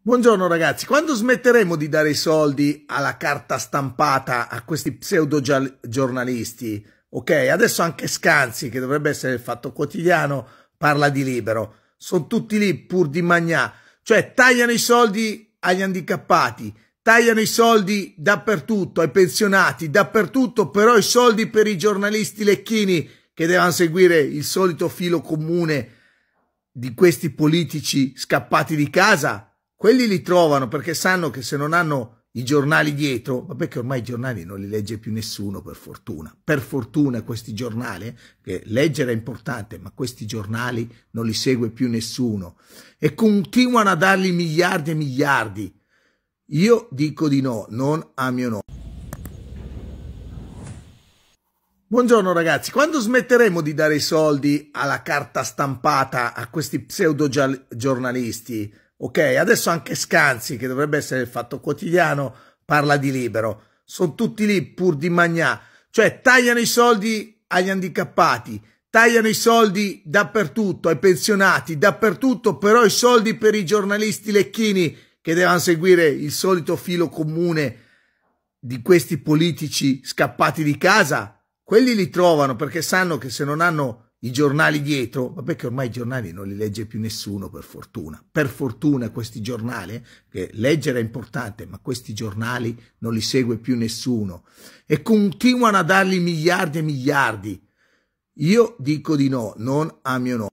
Buongiorno ragazzi, quando smetteremo di dare i soldi alla carta stampata a questi pseudo giornalisti? Ok, adesso anche Scanzi, che dovrebbe essere il fatto quotidiano, parla di libero. Sono tutti lì pur di magnà, cioè tagliano i soldi agli handicappati, tagliano i soldi dappertutto, ai pensionati, dappertutto, però i soldi per i giornalisti lecchini che devono seguire il solito filo comune di questi politici scappati di casa quelli li trovano perché sanno che se non hanno i giornali dietro, vabbè che ormai i giornali non li legge più nessuno per fortuna, per fortuna questi giornali, che leggere è importante, ma questi giornali non li segue più nessuno e continuano a dargli miliardi e miliardi. Io dico di no, non a mio nome. Buongiorno ragazzi, quando smetteremo di dare i soldi alla carta stampata a questi pseudo giornalisti? Ok, adesso anche Scanzi, che dovrebbe essere il fatto quotidiano, parla di libero. Sono tutti lì pur di magnà. Cioè, tagliano i soldi agli handicappati, tagliano i soldi dappertutto, ai pensionati, dappertutto, però i soldi per i giornalisti lecchini che devono seguire il solito filo comune di questi politici scappati di casa, quelli li trovano perché sanno che se non hanno i giornali dietro, vabbè che ormai i giornali non li legge più nessuno per fortuna, per fortuna questi giornali, che leggere è importante, ma questi giornali non li segue più nessuno e continuano a dargli miliardi e miliardi. Io dico di no, non a mio nome.